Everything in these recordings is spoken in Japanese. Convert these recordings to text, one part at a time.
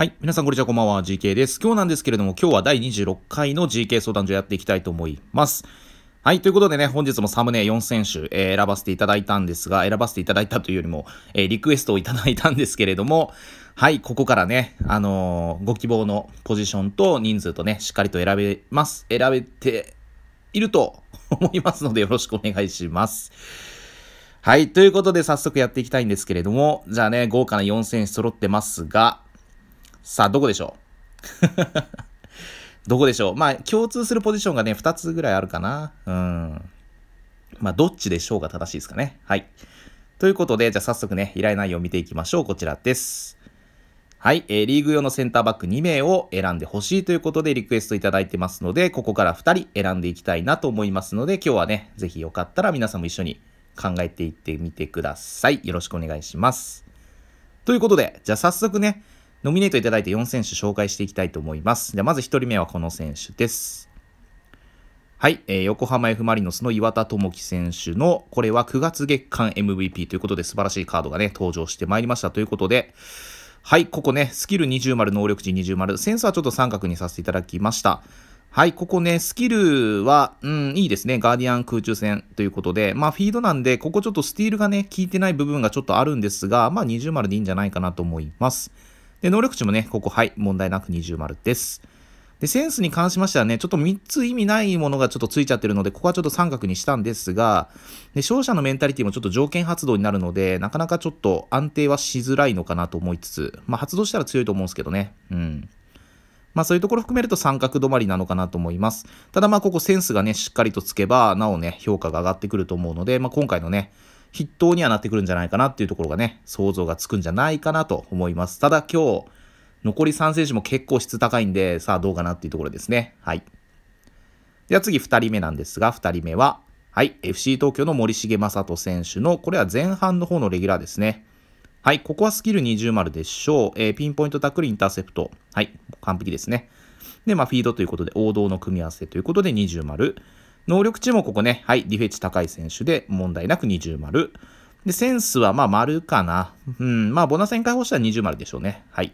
はい。皆さん、こんにちは。こんばんは。GK です。今日なんですけれども、今日は第26回の GK 相談所やっていきたいと思います。はい。ということでね、本日もサムネ4選手、えー、選ばせていただいたんですが、選ばせていただいたというよりも、えー、リクエストをいただいたんですけれども、はい。ここからね、あのー、ご希望のポジションと人数とね、しっかりと選べます。選べていると 思いますので、よろしくお願いします。はい。ということで、早速やっていきたいんですけれども、じゃあね、豪華な4選手揃ってますが、さあ、どこでしょう どこでしょうまあ、共通するポジションがね、2つぐらいあるかな。うん。まあ、どっちでしょうが正しいですかね。はい。ということで、じゃあ早速ね、依頼内容を見ていきましょう。こちらです。はい、えー、リーグ用のセンターバック2名を選んでほしいということでリクエストいただいてますので、ここから2人選んでいきたいなと思いますので、今日はね、ぜひよかったら皆さんも一緒に考えていってみてください。よろしくお願いします。ということで、じゃあ早速ね、ノミネートいただいて4選手紹介していきたいと思います。じゃまず1人目はこの選手です。はい、えー、横浜 F・ マリノスの岩田智樹選手の、これは9月月間 MVP ということで素晴らしいカードがね、登場してまいりましたということで、はい、ここね、スキル20丸、能力値20丸、センスはちょっと三角にさせていただきました。はい、ここね、スキルは、うん、いいですね。ガーディアン空中戦ということで、まあ、フィードなんで、ここちょっとスティールがね、効いてない部分がちょっとあるんですが、まあ、20丸でいいんじゃないかなと思います。で、能力値もね、ここ、はい、問題なく20丸です。で、センスに関しましてはね、ちょっと3つ意味ないものがちょっとついちゃってるので、ここはちょっと三角にしたんですが、で、勝者のメンタリティもちょっと条件発動になるので、なかなかちょっと安定はしづらいのかなと思いつつ、まあ発動したら強いと思うんですけどね。うん。まあそういうところ含めると三角止まりなのかなと思います。ただまあここセンスがね、しっかりとつけば、なおね、評価が上がってくると思うので、まあ今回のね、筆頭にはなってくるんじゃないかなっていうところがね、想像がつくんじゃないかなと思います。ただ今日、残り3選手も結構質高いんで、さあどうかなっていうところですね。はい。では次2人目なんですが、2人目は、はい、FC 東京の森重正人選手の、これは前半の方のレギュラーですね。はい、ここはスキル20丸でしょう。えー、ピンポイントタックルインターセプト。はい、完璧ですね。で、まあ、フィードということで、王道の組み合わせということで20丸。能力値もここね、はい、ディフェチ高い選手で問題なく20丸。で、センスはまあ丸かな。うん、まあボナ戦解放したら20丸でしょうね。はい。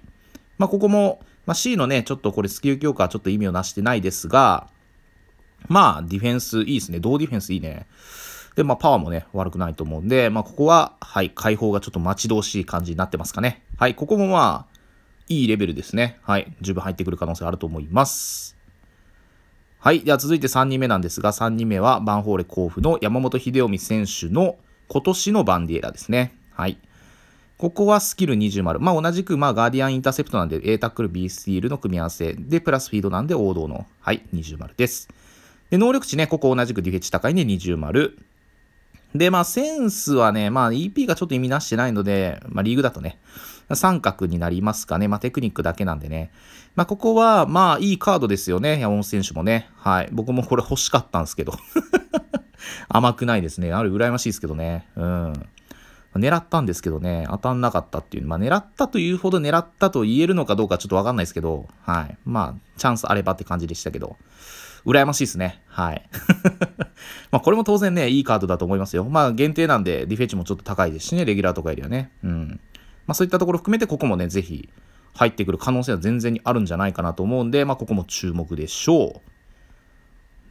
まあここも、まあ、C のね、ちょっとこれスキル強化はちょっと意味をなしてないですが、まあディフェンスいいですね。同ディフェンスいいね。で、まあパワーもね、悪くないと思うんで、まあここは、はい、解放がちょっと待ち遠しい感じになってますかね。はい、ここもまあ、いいレベルですね。はい、十分入ってくる可能性あると思います。はい。では続いて3人目なんですが、3人目はバンホーレ甲府の山本秀臣選手の今年のバンディエラですね。はい。ここはスキル20丸。まあ同じく、まあガーディアンインターセプトなんで A タックル、B スティールの組み合わせで、プラスフィードなんで王道の、はい、20丸です。で、能力値ね、ここ同じくディフェチ高いんで20丸。で、まあセンスはね、まあ EP がちょっと意味なしてないので、まあリーグだとね、三角になりますかね。まあ、テクニックだけなんでね。まあ、ここは、まあ、いいカードですよね。山本選手もね。はい。僕もこれ欲しかったんですけど。甘くないですね。あれ、羨ましいですけどね。うん。狙ったんですけどね、当たんなかったっていう、まあ、狙ったというほど狙ったと言えるのかどうかちょっとわかんないですけど、はい。まあ、チャンスあればって感じでしたけど、羨ましいですね。はい。まあ、これも当然ね、いいカードだと思いますよ。まあ、限定なんで、ディフェンチもちょっと高いですしね、レギュラーとかよりはね。うん。まあ、そういったところ含めてここもね、ぜひ入ってくる可能性は全然にあるんじゃないかなと思うんで、まあ、ここも注目でしょう。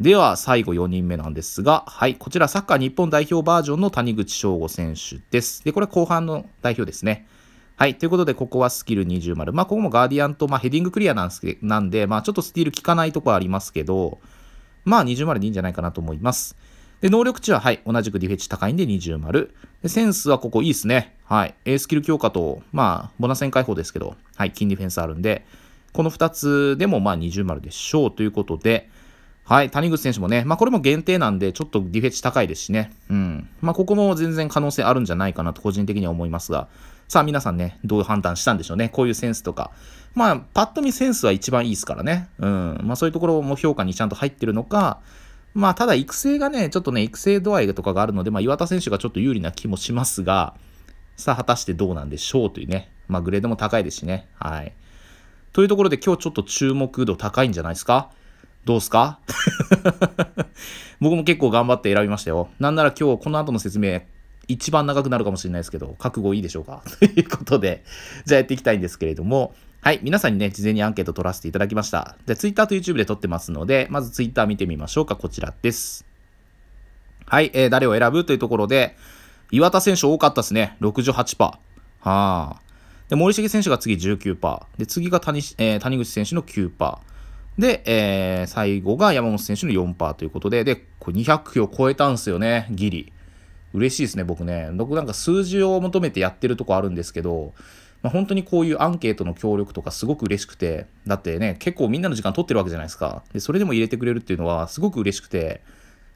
では、最後4人目なんですが、はい、こちらサッカー日本代表バージョンの谷口翔吾選手です。で、これは後半の代表ですね。はい。ということで、ここはスキル20丸。まあ、ここもガーディアンと、まあ、ヘディングクリアなんすなんで、まあ、ちょっとスティール効かないとこありますけど、まあ、20丸でいいんじゃないかなと思います。で、能力値は、はい、同じくディフェチ高いんで20丸。で、センスはここいいですね。はい。A スキル強化と、まあ、ボナセン解放ですけど、はい、金ディフェンスあるんで、この2つでもまあ20丸でしょうということで、はい、谷口選手もね、まあこれも限定なんで、ちょっとディフェチ高いですしね。うん。まあここも全然可能性あるんじゃないかなと個人的には思いますが、さあ皆さんね、どう判断したんでしょうね。こういうセンスとか。まあ、パッと見センスは一番いいですからね。うん。まあそういうところも評価にちゃんと入ってるのか、まあ、ただ育成がね、ちょっとね、育成度合いとかがあるので、まあ、岩田選手がちょっと有利な気もしますが、さあ、果たしてどうなんでしょうというね。まあ、グレードも高いですしね。はい。というところで、今日ちょっと注目度高いんじゃないですかどうすか 僕も結構頑張って選びましたよ。なんなら今日この後の説明、一番長くなるかもしれないですけど、覚悟いいでしょうか ということで、じゃあやっていきたいんですけれども、はい。皆さんにね、事前にアンケート取らせていただきました。で、Twitter と YouTube で撮ってますので、まず Twitter 見てみましょうか。こちらです。はい。えー、誰を選ぶというところで、岩田選手多かったですね。68%。はあ。で、森重選手が次19%。で、次が谷,、えー、谷口選手の9%。で、えー、最後が山本選手の4%ということで、で、これ200票超えたんですよね。ギリ。嬉しいですね、僕ね。僕なんか数字を求めてやってるとこあるんですけど、まあ、本当にこういうアンケートの協力とかすごく嬉しくて、だってね、結構みんなの時間取ってるわけじゃないですか。で、それでも入れてくれるっていうのはすごく嬉しくて、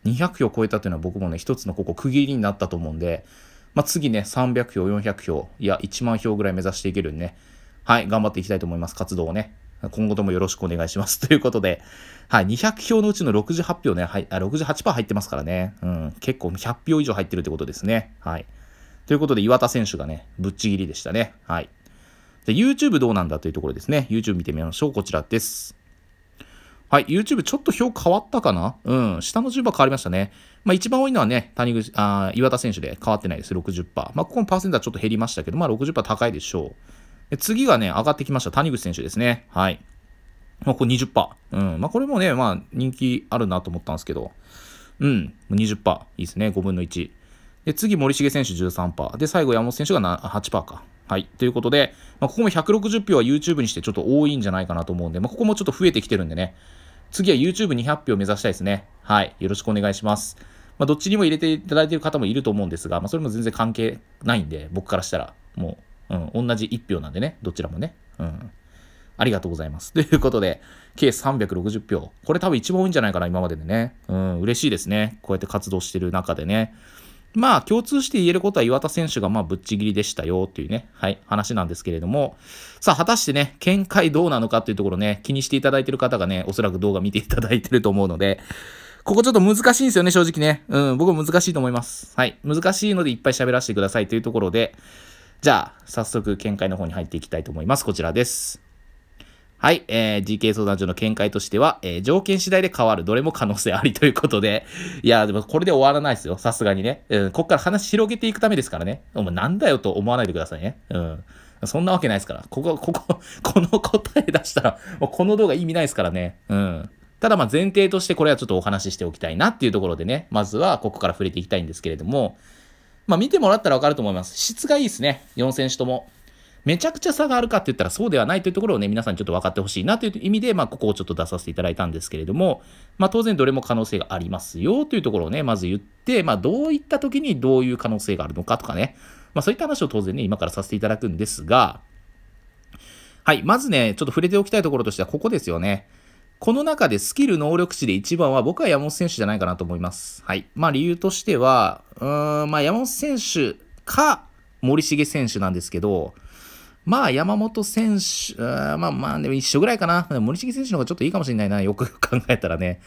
200票超えたっていうのは僕もね、一つのここ区切りになったと思うんで、まあ、次ね、300票、400票、いや、1万票ぐらい目指していけるんでね、はい、頑張っていきたいと思います、活動をね。今後ともよろしくお願いします。ということで、はい、200票のうちの68票ね、はい、あ68%入ってますからね、うん、結構100票以上入ってるってことですね。はい。ということで、岩田選手がね、ぶっちぎりでしたね。はい。で、YouTube どうなんだというところですね。YouTube 見てみましょう。こちらです。はい、YouTube ちょっと表変わったかなうん、下の順番変わりましたね。まあ一番多いのはね、谷口、あ岩田選手で変わってないです、60%。まあここのパーセントはちょっと減りましたけど、まあ60%高いでしょう。で次がね、上がってきました、谷口選手ですね。はい。まあこれ20%。うん、まあこれもね、まあ人気あるなと思ったんですけど、うん、20%。いいですね、5分の1。で、次、森重選手13%。で、最後、山本選手が8%か。はい。ということで、まあ、ここも160票は YouTube にしてちょっと多いんじゃないかなと思うんで、まあ、ここもちょっと増えてきてるんでね。次は YouTube200 票目指したいですね。はい。よろしくお願いします。まあ、どっちにも入れていただいている方もいると思うんですが、まあ、それも全然関係ないんで、僕からしたら、もう、うん、同じ1票なんでね、どちらもね。うん。ありがとうございます。ということで、計360票。これ多分一番多いんじゃないかな、今まででね。うん、嬉しいですね。こうやって活動してる中でね。まあ、共通して言えることは岩田選手がまあぶっちぎりでしたよというね、はい、話なんですけれども、さあ、果たしてね、見解どうなのかっていうところね、気にしていただいている方がね、おそらく動画見ていただいてると思うので、ここちょっと難しいんですよね、正直ね。うん、僕難しいと思います。はい、難しいのでいっぱい喋らせてくださいというところで、じゃあ、早速見解の方に入っていきたいと思います。こちらです。はい、えー、GK 相談所の見解としては、えー、条件次第で変わる。どれも可能性ありということで。いや、でもこれで終わらないですよ。さすがにね。うん、こっから話広げていくためですからね。お前なんだよと思わないでくださいね。うん。そんなわけないですから。ここ、ここ、この答え出したら、もうこの動画意味ないですからね。うん。ただまあ前提としてこれはちょっとお話ししておきたいなっていうところでね、まずはここから触れていきたいんですけれども、まあ見てもらったらわかると思います。質がいいですね。4選手とも。めちゃくちゃ差があるかって言ったらそうではないというところをね、皆さんにちょっと分かってほしいなという意味で、まあ、ここをちょっと出させていただいたんですけれども、まあ、当然どれも可能性がありますよというところをね、まず言って、まあ、どういった時にどういう可能性があるのかとかね、まあ、そういった話を当然ね、今からさせていただくんですが、はい、まずね、ちょっと触れておきたいところとしてはここですよね。この中でスキル能力値で一番は僕は山本選手じゃないかなと思います。はい。まあ理由としては、うーん、まあ山本選手か森重選手なんですけど、まあ、山本選手、あまあまあ、でも一緒ぐらいかな。森重選手の方がちょっといいかもしれないな。よく考えたらね。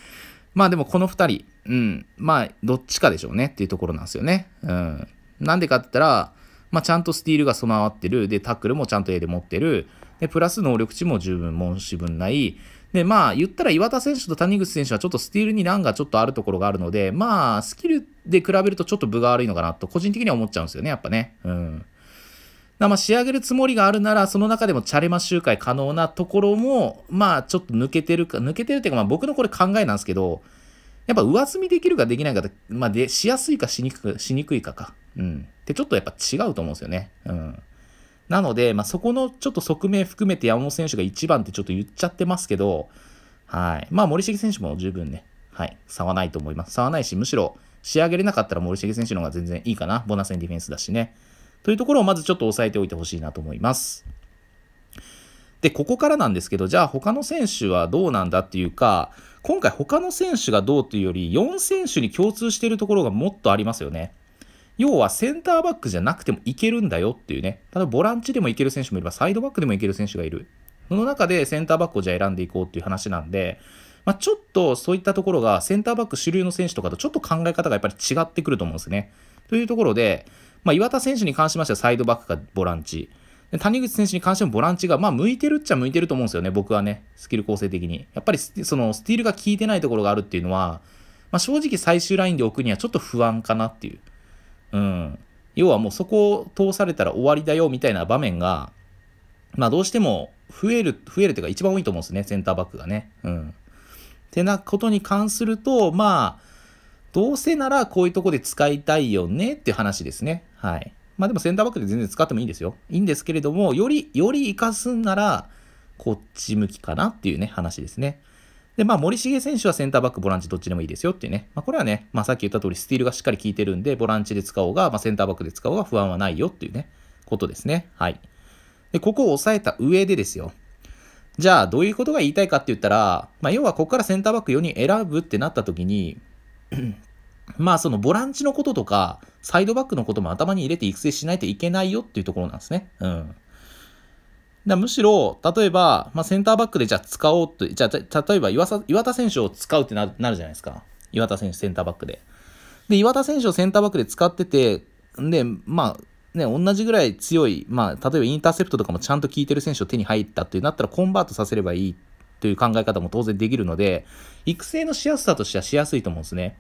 まあでもこの2人、うん、まあ、どっちかでしょうねっていうところなんですよね。うん。なんでかって言ったら、まあ、ちゃんとスティールが備わってる。で、タックルもちゃんと A で持ってる。で、プラス能力値も十分申し分ない。で、まあ、言ったら岩田選手と谷口選手はちょっとスティールに難がちょっとあるところがあるので、まあ、スキルで比べるとちょっと分が悪いのかなと、個人的には思っちゃうんですよね、やっぱね。うん。まあ仕上げるつもりがあるなら、その中でもチャレマ集会可能なところも、まあちょっと抜けてるか、抜けてるっていうか、まあ僕のこれ考えなんですけど、やっぱ上積みできるかできないかまあで、しやすいかしにくく、しにくいかか。うん。ってちょっとやっぱ違うと思うんですよね。うん。なので、まあ、そこのちょっと側面含めて山本選手が1番ってちょっと言っちゃってますけど、はい。まあ、森重選手も十分ね、はい、差はないと思います。差はないし、むしろ仕上げれなかったら森重選手の方が全然いいかな。ボナセンディフェンスだしね。というところをまずちょっと押さえておいてほしいなと思います。で、ここからなんですけど、じゃあ他の選手はどうなんだっていうか、今回他の選手がどうというより、4選手に共通しているところがもっとありますよね。要はセンターバックじゃなくてもいけるんだよっていうね。例えばボランチでもいける選手もいれば、サイドバックでもいける選手がいる。その中でセンターバックをじゃあ選んでいこうっていう話なんで、まあ、ちょっとそういったところがセンターバック主流の選手とかとちょっと考え方がやっぱり違ってくると思うんですね。というところで、まあ、岩田選手に関しましてはサイドバックかボランチ。谷口選手に関してもボランチが、まあ、向いてるっちゃ向いてると思うんですよね、僕はね、スキル構成的に。やっぱりそのスティールが効いてないところがあるっていうのは、まあ、正直最終ラインで置くにはちょっと不安かなっていう。うん。要はもうそこを通されたら終わりだよみたいな場面が、まあ、どうしても増える、増えるというか一番多いと思うんですね、センターバックがね。うん。ってなことに関すると、まあ、どうせならこういうとこで使いたいよねっていう話ですね。はい。まあでもセンターバックで全然使ってもいいんですよ。いいんですけれども、より、より活かすんなら、こっち向きかなっていうね、話ですね。で、まあ、森重選手はセンターバック、ボランチどっちでもいいですよっていうね。まあ、これはね、まあ、さっき言った通り、スティールがしっかり効いてるんで、ボランチで使おうが、まあ、センターバックで使おうが不安はないよっていうね、ことですね。はい。で、ここを抑えた上でですよ。じゃあ、どういうことが言いたいかって言ったら、まあ、要はここからセンターバック4人選ぶってなった時に、まあそのボランチのこととか、サイドバックのことも頭に入れて育成しないといけないよっていうところなんですね。うん。だむしろ、例えば、まあ、センターバックでじゃあ使おうと、じゃあ、例えば岩岩田選手を使うってなるなるじゃないですか。岩田選手センターバックで。で、岩田選手をセンターバックで使ってて、で、まあ、ね、同じぐらい強い、まあ、例えばインターセプトとかもちゃんと効いてる選手を手に入ったってなったらコンバートさせればいいという考え方も当然できるので、育成のしやすさとしてはしやすいと思うんですね。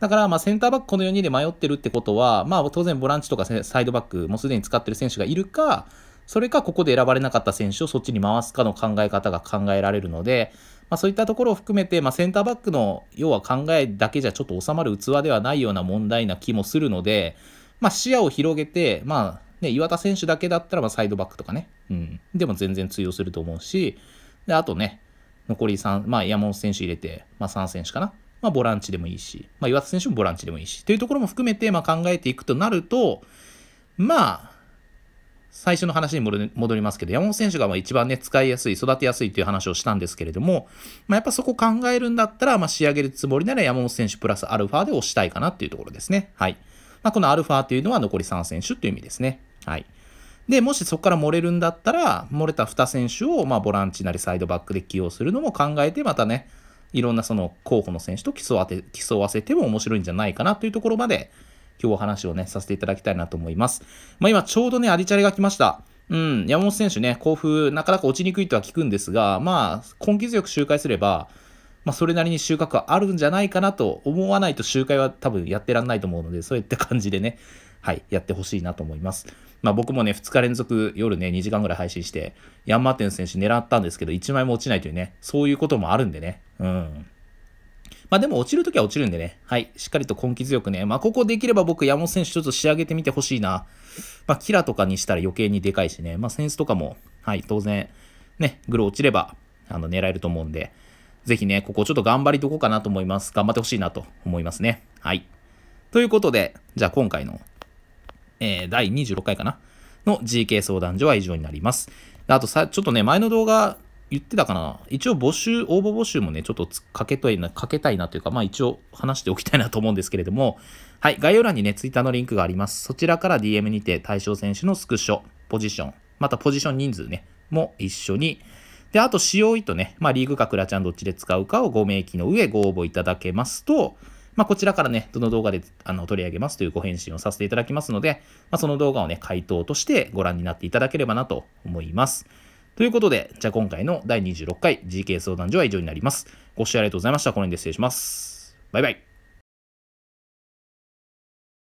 だから、まあ、センターバックこの4人で迷ってるってことは、まあ、当然ボランチとかサイドバックもすでに使ってる選手がいるか、それかここで選ばれなかった選手をそっちに回すかの考え方が考えられるので、まあ、そういったところを含めて、まあ、センターバックの要は考えだけじゃちょっと収まる器ではないような問題な気もするので、まあ、視野を広げて、まあね、岩田選手だけだったらまサイドバックとかね、うん、でも全然通用すると思うし、であとね、残り3、まあ、山本選手入れて、まあ、3選手かな。まあ、ボランチでもいいし、まあ、岩田選手もボランチでもいいし、というところも含めて、まあ、考えていくとなると、まあ、最初の話に戻りますけど、山本選手がまあ一番ね、使いやすい、育てやすいという話をしたんですけれども、まあ、やっぱそこ考えるんだったら、まあ、仕上げるつもりなら山本選手プラスアルファで押したいかなっていうところですね。はい。まあ、このアルファというのは残り3選手という意味ですね。はい。で、もしそこから漏れるんだったら、漏れた2選手を、まあ、ボランチなりサイドバックで起用するのも考えて、またね、いろんなその候補の選手と競わて競わせても面白いんじゃないかなというところまで、今日お話をね、させていただきたいなと思います。まあ、今、ちょうどね、アディチャレが来ました。うん、山本選手ね、甲府、なかなか落ちにくいとは聞くんですが、まあ、根気強く周回すれば、まあ、それなりに収穫はあるんじゃないかなと思わないと周回は多分やってらんないと思うので、そういった感じでね、はい、やってほしいなと思います。まあ僕もね、2日連続夜ね、2時間ぐらい配信して、ヤンマーテン選手狙ったんですけど、1枚も落ちないというね、そういうこともあるんでね。うん。まあでも落ちるときは落ちるんでね。はい。しっかりと根気強くね。まあここできれば僕、山本選手ちょっと仕上げてみてほしいな。まあキラとかにしたら余計にでかいしね。まあセンスとかも、はい、当然、ね、グロ落ちれば、あの、狙えると思うんで、ぜひね、ここちょっと頑張りとこうかなと思います。頑張ってほしいなと思いますね。はい。ということで、じゃあ今回のえー、第26回かなの GK 相談所は以上になります。あとさ、ちょっとね、前の動画言ってたかな一応募集、応募募集もね、ちょっとかけたいな、かけたいなというか、まあ一応話しておきたいなと思うんですけれども、はい、概要欄にね、twitter のリンクがあります。そちらから DM にて対象選手のスクショ、ポジション、またポジション人数ね、も一緒に、で、あと、使用意図ね、まあ、リーグかクラちゃんどっちで使うかをご明記の上ご応募いただけますと、まあ、こちらからね、どの動画であの取り上げますというご返信をさせていただきますので、まあ、その動画をね、回答としてご覧になっていただければなと思います。ということで、じゃあ今回の第26回 GK 相談所は以上になります。ご視聴ありがとうございました。この辺で失礼します。バイバイ。